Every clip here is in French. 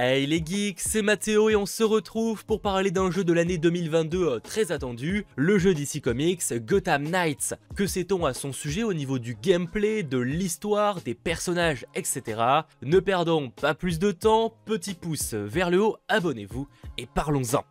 Hey les geeks, c'est Mathéo et on se retrouve pour parler d'un jeu de l'année 2022 euh, très attendu, le jeu d'ici Comics, Gotham Knights. Que sait-on à son sujet au niveau du gameplay, de l'histoire, des personnages, etc. Ne perdons pas plus de temps, petit pouce vers le haut, abonnez-vous et parlons-en.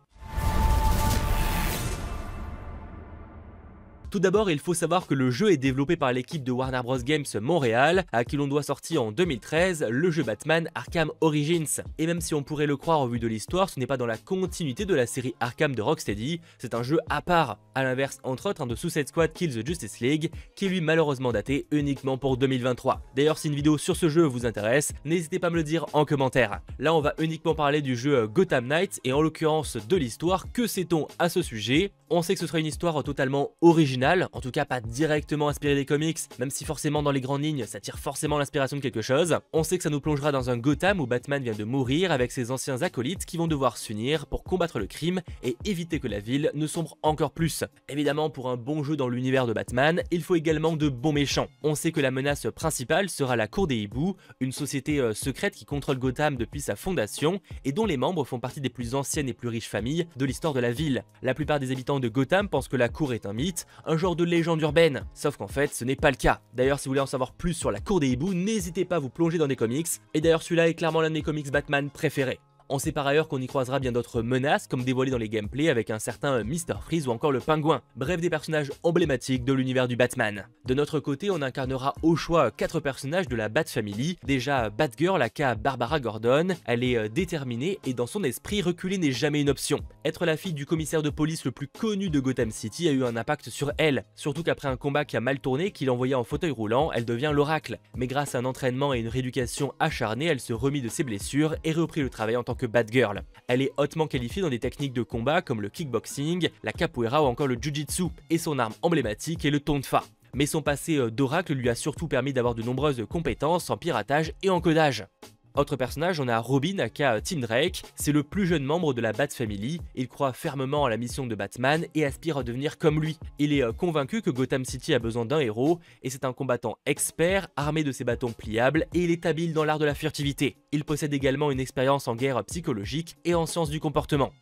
Tout d'abord, il faut savoir que le jeu est développé par l'équipe de Warner Bros Games Montréal, à qui l'on doit sortir en 2013 le jeu Batman Arkham Origins. Et même si on pourrait le croire au vu de l'histoire, ce n'est pas dans la continuité de la série Arkham de Rocksteady, c'est un jeu à part, à l'inverse entre autres de Suicide Squad Kills the Justice League, qui est lui malheureusement daté uniquement pour 2023. D'ailleurs, si une vidéo sur ce jeu vous intéresse, n'hésitez pas à me le dire en commentaire. Là, on va uniquement parler du jeu euh, Gotham Knights, et en l'occurrence de l'histoire, que sait-on à ce sujet On sait que ce sera une histoire totalement originale en tout cas pas directement inspiré des comics, même si forcément dans les grandes lignes ça tire forcément l'inspiration de quelque chose. On sait que ça nous plongera dans un Gotham où Batman vient de mourir avec ses anciens acolytes qui vont devoir s'unir pour combattre le crime et éviter que la ville ne sombre encore plus. Évidemment, pour un bon jeu dans l'univers de Batman, il faut également de bons méchants. On sait que la menace principale sera la Cour des Hiboux, une société euh, secrète qui contrôle Gotham depuis sa fondation et dont les membres font partie des plus anciennes et plus riches familles de l'histoire de la ville. La plupart des habitants de Gotham pensent que la Cour est un mythe, un genre de légende urbaine. Sauf qu'en fait, ce n'est pas le cas. D'ailleurs, si vous voulez en savoir plus sur la cour des hiboux, n'hésitez pas à vous plonger dans des comics. Et d'ailleurs, celui-là est clairement l'un de comics Batman préférés. On sait par ailleurs qu'on y croisera bien d'autres menaces, comme dévoilé dans les gameplays avec un certain Mr. Freeze ou encore le Pingouin. Bref, des personnages emblématiques de l'univers du Batman. De notre côté, on incarnera au choix quatre personnages de la Bat Family. Déjà, Batgirl, aka Barbara Gordon, elle est euh, déterminée et dans son esprit, reculer n'est jamais une option. Être la fille du commissaire de police le plus connu de Gotham City a eu un impact sur elle, surtout qu'après un combat qui a mal tourné, qui l'envoyait en fauteuil roulant, elle devient l'oracle. Mais grâce à un entraînement et une rééducation acharnée, elle se remit de ses blessures et reprit le travail en tant que Girl. Elle est hautement qualifiée dans des techniques de combat comme le kickboxing, la capoeira ou encore le jujitsu, et son arme emblématique est le tonfa. Mais son passé euh, d'oracle lui a surtout permis d'avoir de nombreuses compétences en piratage et en codage. Autre personnage, on a Robin aka Tim Drake, c'est le plus jeune membre de la Bat Family, il croit fermement à la mission de Batman et aspire à devenir comme lui. Il est euh, convaincu que Gotham City a besoin d'un héros, et c'est un combattant expert, armé de ses bâtons pliables, et il est habile dans l'art de la furtivité. Il possède également une expérience en guerre psychologique et en sciences du comportement.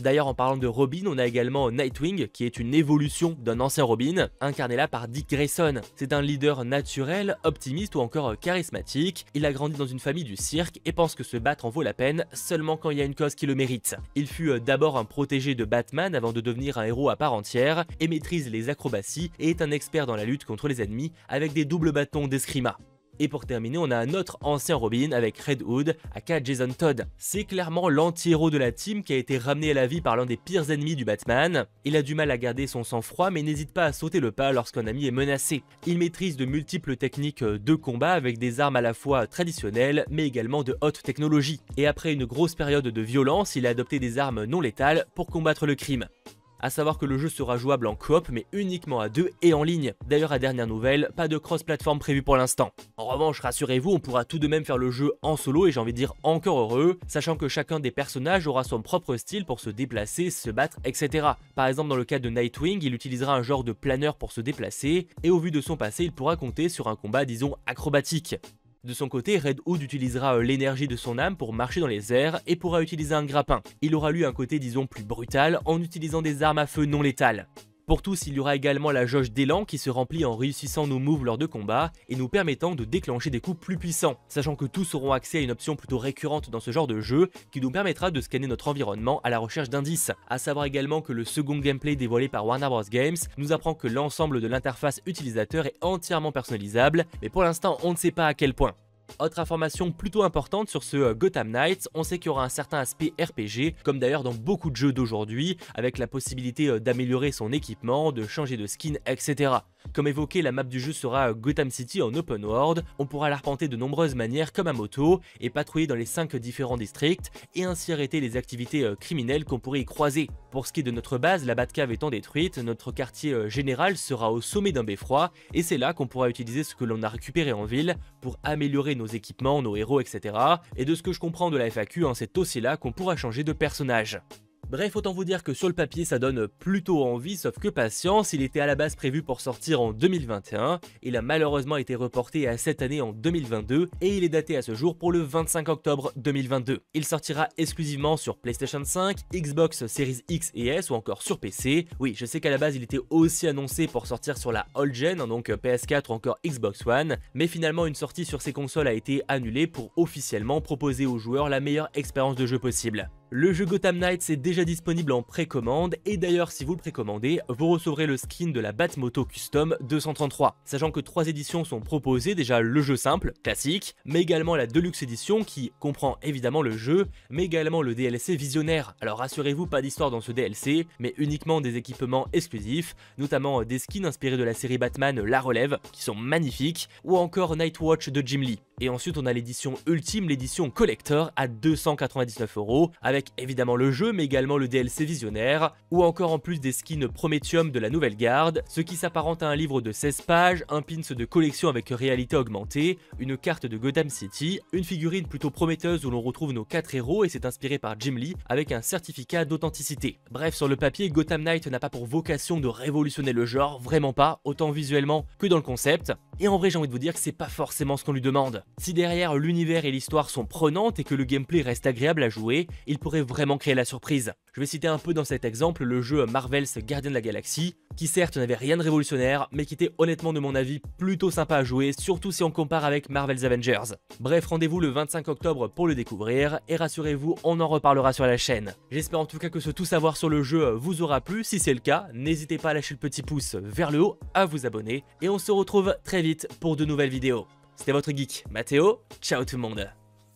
D'ailleurs, en parlant de Robin, on a également Nightwing, qui est une évolution d'un ancien Robin, incarné là par Dick Grayson. C'est un leader naturel, optimiste ou encore charismatique. Il a grandi dans une famille du cirque et pense que se battre en vaut la peine seulement quand il y a une cause qui le mérite. Il fut euh, d'abord un protégé de Batman avant de devenir un héros à part entière et maîtrise les acrobaties et est un expert dans la lutte contre les ennemis avec des doubles bâtons d'escrima. Et pour terminer, on a un autre ancien Robin avec Red Hood, aka Jason Todd. C'est clairement l'anti-héros de la team qui a été ramené à la vie par l'un des pires ennemis du Batman. Il a du mal à garder son sang-froid mais n'hésite pas à sauter le pas lorsqu'un ami est menacé. Il maîtrise de multiples techniques de combat avec des armes à la fois traditionnelles mais également de haute technologie. Et après une grosse période de violence, il a adopté des armes non létales pour combattre le crime à savoir que le jeu sera jouable en coop, mais uniquement à deux et en ligne. D'ailleurs, à dernière nouvelle, pas de cross-platform prévu pour l'instant. En revanche, rassurez-vous, on pourra tout de même faire le jeu en solo et j'ai envie de dire encore heureux, sachant que chacun des personnages aura son propre style pour se déplacer, se battre, etc. Par exemple, dans le cas de Nightwing, il utilisera un genre de planeur pour se déplacer, et au vu de son passé, il pourra compter sur un combat, disons, acrobatique. De son côté, Red Hood utilisera euh, l'énergie de son âme pour marcher dans les airs et pourra utiliser un grappin. Il aura lu un côté disons plus brutal en utilisant des armes à feu non létales. Pour tous, il y aura également la jauge d'élan qui se remplit en réussissant nos moves lors de combat et nous permettant de déclencher des coups plus puissants, sachant que tous auront accès à une option plutôt récurrente dans ce genre de jeu qui nous permettra de scanner notre environnement à la recherche d'indices. À savoir également que le second gameplay dévoilé par Warner Bros Games nous apprend que l'ensemble de l'interface utilisateur est entièrement personnalisable, mais pour l'instant on ne sait pas à quel point. Autre information plutôt importante sur ce euh, Gotham Knights, on sait qu'il y aura un certain aspect RPG, comme d'ailleurs dans beaucoup de jeux d'aujourd'hui, avec la possibilité euh, d'améliorer son équipement, de changer de skin, etc. Comme évoqué, la map du jeu sera Gotham City en open world, on pourra l'arpenter de nombreuses manières comme à moto, et patrouiller dans les 5 différents districts, et ainsi arrêter les activités euh, criminelles qu'on pourrait y croiser. Pour ce qui est de notre base, la Batcave étant détruite, notre quartier euh, général sera au sommet d'un beffroi, et c'est là qu'on pourra utiliser ce que l'on a récupéré en ville pour améliorer nos équipements, nos héros, etc. Et de ce que je comprends de la FAQ, hein, c'est aussi là qu'on pourra changer de personnage. Bref, autant vous dire que sur le papier ça donne plutôt envie, sauf que patience, il était à la base prévu pour sortir en 2021, il a malheureusement été reporté à cette année en 2022, et il est daté à ce jour pour le 25 octobre 2022. Il sortira exclusivement sur PlayStation 5, Xbox Series X et S ou encore sur PC. Oui, je sais qu'à la base il était aussi annoncé pour sortir sur la all gen, hein, donc PS4 ou encore Xbox One, mais finalement une sortie sur ces consoles a été annulée pour officiellement proposer aux joueurs la meilleure expérience de jeu possible. Le jeu Gotham Knights est déjà disponible en précommande et d'ailleurs si vous le précommandez, vous recevrez le skin de la Batmoto Custom 233. Sachant que trois éditions sont proposées, déjà le jeu simple, classique, mais également la Deluxe Edition qui comprend évidemment le jeu, mais également le DLC visionnaire. Alors rassurez-vous, pas d'histoire dans ce DLC, mais uniquement des équipements exclusifs, notamment des skins inspirés de la série Batman La Relève, qui sont magnifiques, ou encore Nightwatch de Jim Lee. Et ensuite, on a l'édition ultime, l'édition collector à 299€ avec évidemment le jeu, mais également le DLC visionnaire, ou encore en plus des skins Promethium de la nouvelle garde, ce qui s'apparente à un livre de 16 pages, un pins de collection avec réalité augmentée, une carte de Gotham City, une figurine plutôt prometteuse où l'on retrouve nos 4 héros et c'est inspiré par Jim Lee avec un certificat d'authenticité. Bref, sur le papier, Gotham Knight n'a pas pour vocation de révolutionner le genre, vraiment pas, autant visuellement que dans le concept, et en vrai, j'ai envie de vous dire que c'est pas forcément ce qu'on lui demande. Si derrière l'univers et l'histoire sont prenantes et que le gameplay reste agréable à jouer, il pourrait vraiment créer la surprise. Je vais citer un peu dans cet exemple le jeu Marvel's Guardian de la Galaxie, qui certes n'avait rien de révolutionnaire, mais qui était honnêtement de mon avis plutôt sympa à jouer, surtout si on compare avec Marvel's Avengers. Bref, rendez-vous le 25 octobre pour le découvrir, et rassurez-vous, on en reparlera sur la chaîne. J'espère en tout cas que ce tout savoir sur le jeu vous aura plu, si c'est le cas, n'hésitez pas à lâcher le petit pouce vers le haut, à vous abonner, et on se retrouve très vite pour de nouvelles vidéos. C'était votre geek, Mathéo, ciao tout le monde